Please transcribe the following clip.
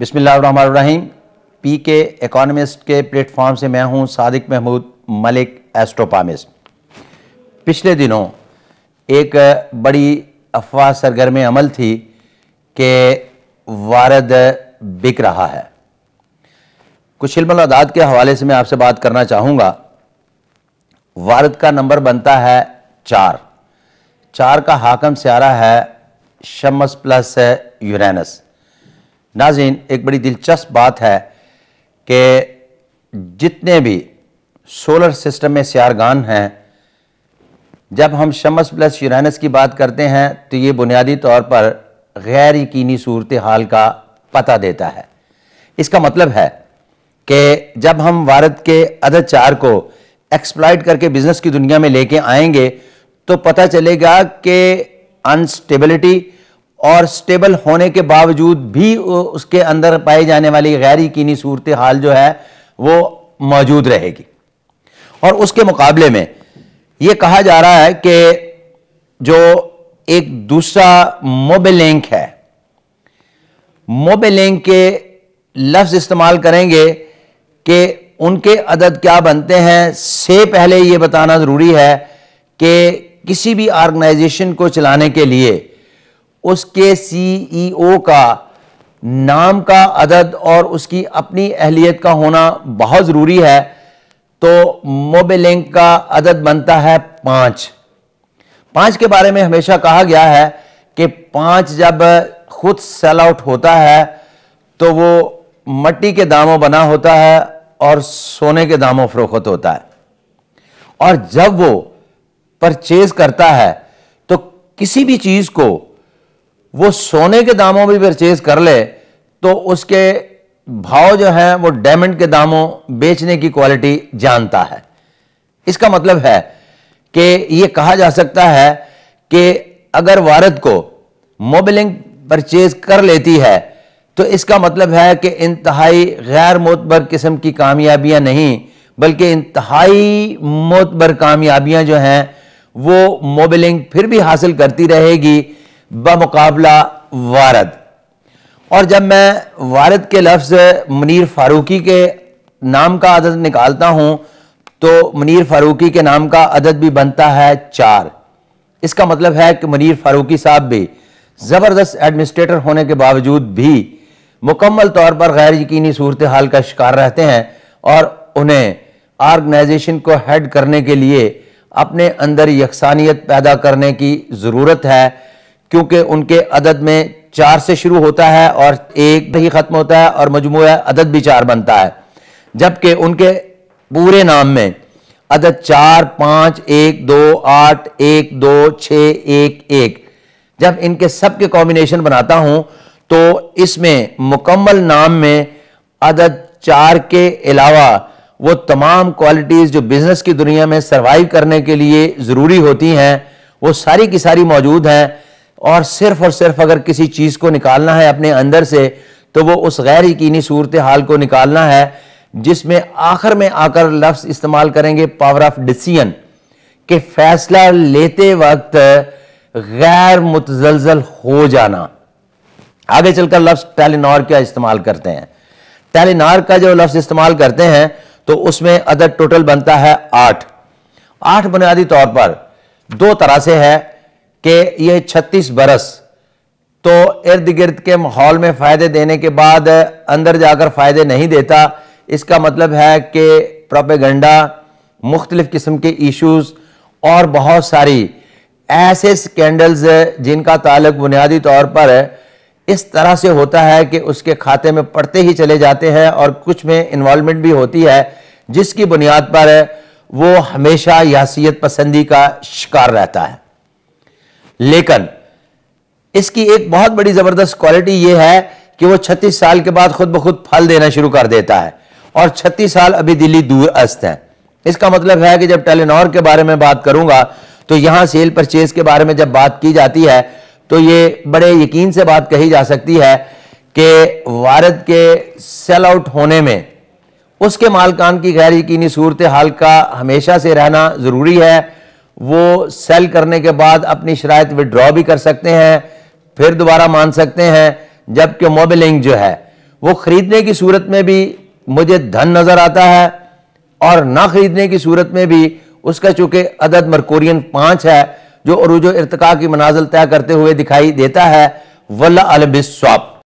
बिसमीम पी के इकोनॉमिस्ट के प्लेटफॉर्म से मैं हूं सादिक महमूद मलिक एस्ट्रोपामिस्ट पिछले दिनों एक बड़ी अफवाह सरगर्म अमल थी कि वारद बिक रहा है कुछ अदाद के हवाले से मैं आपसे बात करना चाहूँगा वारद का नंबर बनता है चार चार का हाकम स्यारा है शमस प्लस यूरेनस नाजिन एक बड़ी दिलचस्प बात है कि जितने भी सोलर सिस्टम में सियारगान हैं जब हम शमस प्लस यूरानस की बात करते हैं तो ये बुनियादी तौर पर गैर यकीनी सूरत हाल का पता देता है इसका मतलब है कि जब हम भारत के अदर चार को एक्सप्लाइट करके बिजनेस की दुनिया में लेके आएंगे तो पता चलेगा कि अनस्टेबिलिटी और स्टेबल होने के बावजूद भी उसके अंदर पाई जाने वाली गैर यकीनी सूरत हाल जो है वो मौजूद रहेगी और उसके मुकाबले में ये कहा जा रहा है कि जो एक दूसरा मोबिलिंक है मोबिलिंक के लफ्ज़ इस्तेमाल करेंगे कि उनके अदद क्या बनते हैं से पहले ये बताना ज़रूरी है कि किसी भी ऑर्गेनाइजेशन को चलाने के लिए उसके सीईओ e का नाम का अदद और उसकी अपनी अहलियत का होना बहुत ज़रूरी है तो मोबिलिंक का अदद बनता है पाँच पाँच के बारे में हमेशा कहा गया है कि पाँच जब खुद सेल आउट होता है तो वो मट्टी के दामों बना होता है और सोने के दामों फरोख्त होता है और जब वो परचेज करता है तो किसी भी चीज़ को वो सोने के दामों में परचेज कर ले तो उसके भाव जो है वो डायमंड के दामों बेचने की क्वालिटी जानता है इसका मतलब है कि ये कहा जा सकता है कि अगर वारद को मोबिलिंग परचेज कर लेती है तो इसका मतलब है कि इंतहाई गैर मोतबर किस्म की कामयाबियां नहीं बल्कि इंतहाई मोतबर कामयाबियां जो हैं वो मोबिलिंग फिर भी हासिल करती रहेगी बमुकाबला वारद और जब मैं वारद के लफ्ज़ मुनीर फारूकी के नाम का अदद निकालता हूँ तो मुनीर फारूकी के नाम का अदद भी बनता है चार इसका मतलब है कि मुनीर फारूकी साहब भी ज़बरदस्त एडमिनिस्ट्रेटर होने के बावजूद भी मुकम्मल तौर पर गैर यकीनी सूरत हाल का शिकार रहते हैं और उन्हें ऑर्गेनाइजेशन को हेड करने के लिए अपने अंदर यकसानियत पैदा करने की ज़रूरत है क्योंकि उनके अदद में चार से शुरू होता है और एक ही ख़त्म होता है और मजमू अदद भी चार बनता है जबकि उनके पूरे नाम में अदद चार पाँच एक दो आठ एक दो छ एक एक जब इनके सब के कॉम्बिनेशन बनाता हूँ तो इसमें मुकम्मल नाम में अदद चार के अलावा वो तमाम क्वालिटीज़ जो बिज़नेस की दुनिया में सर्वाइव करने के लिए ज़रूरी होती हैं वो सारी की सारी मौजूद हैं और सिर्फ और सिर्फ अगर किसी चीज को निकालना है अपने अंदर से तो वो उस गैर यकीनी सूरत हाल को निकालना है जिसमें आखिर में आकर लफ्ज इस्तेमाल करेंगे पावर ऑफ डिसीजन के फैसला लेते वक्त गैर मुतजलजल हो जाना आगे चलकर लफ्ज टेलीनार का इस्तेमाल करते हैं टेलीनार का जो लफ्ज इस्तेमाल करते हैं तो उसमें अदर टोटल बनता है आठ आठ बुनियादी तौर पर दो तरह से है कि यह 36 बरस तो इर्द गिर्द के माहौल में फ़ायदे देने के बाद अंदर जाकर फ़ायदे नहीं देता इसका मतलब है कि प्रोपेगंडा मुख्तलिफ़ किस्म के इश्यूज़ और बहुत सारी ऐसे स्कैंडल्स जिनका ताल्लुक बुनियादी तौर पर इस तरह से होता है कि उसके खाते में पड़ते ही चले जाते हैं और कुछ में इन्वॉलमेंट भी होती है जिसकी बुनियाद पर वो हमेशा यासीत पसंदी का शिकार रहता है लेकिन इसकी एक बहुत बड़ी जबरदस्त क्वालिटी यह है कि वो 36 साल के बाद खुद ब खुद फल देना शुरू कर देता है और 36 साल अभी दिल्ली दूर अस्त है इसका मतलब है कि जब टेलीनॉर के बारे में बात करूंगा तो यहां सेल परचेज के बारे में जब बात की जाती है तो ये बड़े यकीन से बात कही जा सकती है कि भारत के सेल आउट होने में उसके मालकान की गैर यकीनी सूरत हाल का हमेशा से रहना ज़रूरी है वो सेल करने के बाद अपनी शरात विड्रॉ भी कर सकते हैं फिर दोबारा मान सकते हैं जबकि मोबिलिंग जो है वो ख़रीदने की सूरत में भी मुझे धन नज़र आता है और ना ख़रीदने की सूरत में भी उसका चूँकि अदद मरकोरियन पांच है जो अरूज इरतका की मनाजिल तय करते हुए दिखाई देता है वल्ला अलबिस